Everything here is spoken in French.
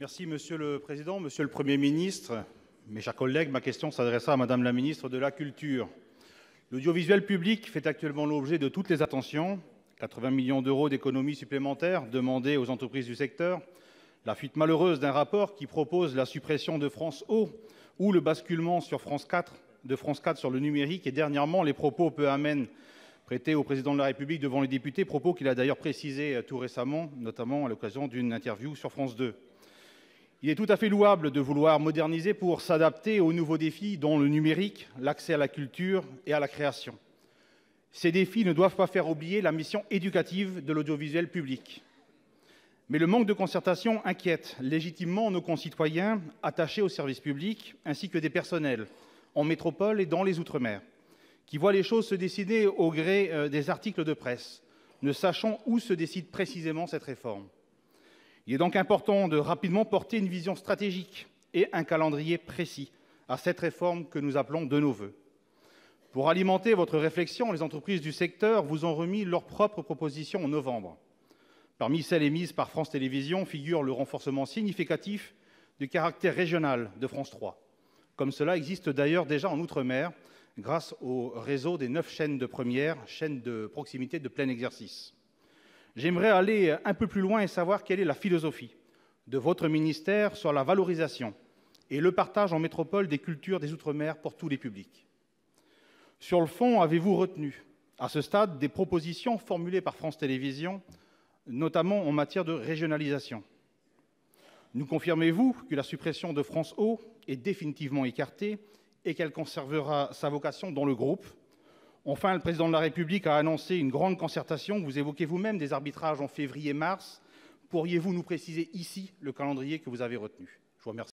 Merci Monsieur le Président, Monsieur le Premier ministre, mes chers collègues, ma question s'adressera à Madame la ministre de la Culture. L'audiovisuel public fait actuellement l'objet de toutes les attentions. 80 millions d'euros d'économies supplémentaires demandées aux entreprises du secteur, la fuite malheureuse d'un rapport qui propose la suppression de France O ou le basculement sur France 4 de France 4 sur le numérique et dernièrement les propos peu amènes prêtés au président de la République devant les députés, propos qu'il a d'ailleurs précisé euh, tout récemment, notamment à l'occasion d'une interview sur France 2. Il est tout à fait louable de vouloir moderniser pour s'adapter aux nouveaux défis, dont le numérique, l'accès à la culture et à la création. Ces défis ne doivent pas faire oublier la mission éducative de l'audiovisuel public. Mais le manque de concertation inquiète légitimement nos concitoyens attachés au service public, ainsi que des personnels, en métropole et dans les Outre-mer, qui voient les choses se décider au gré euh, des articles de presse, ne sachant où se décide précisément cette réforme. Il est donc important de rapidement porter une vision stratégique et un calendrier précis à cette réforme que nous appelons de nos voeux. Pour alimenter votre réflexion, les entreprises du secteur vous ont remis leurs propres propositions en novembre. Parmi celles émises par France Télévisions figure le renforcement significatif du caractère régional de France 3, comme cela existe d'ailleurs déjà en Outre-mer grâce au réseau des neuf chaînes de première, chaînes de proximité de plein exercice. J'aimerais aller euh, un peu plus loin et savoir quelle est la philosophie de votre ministère sur la valorisation et le partage en métropole des cultures des Outre-mer pour tous les publics. Sur le fond, avez-vous retenu à ce stade des propositions formulées par France Télévisions, notamment en matière de régionalisation Nous confirmez-vous que la suppression de France O est définitivement écartée et qu'elle conservera sa vocation dans le groupe Enfin, le président de la République a annoncé une grande concertation. Vous évoquez vous-même des arbitrages en février-mars. Pourriez-vous nous préciser ici le calendrier que vous avez retenu Je vous remercie.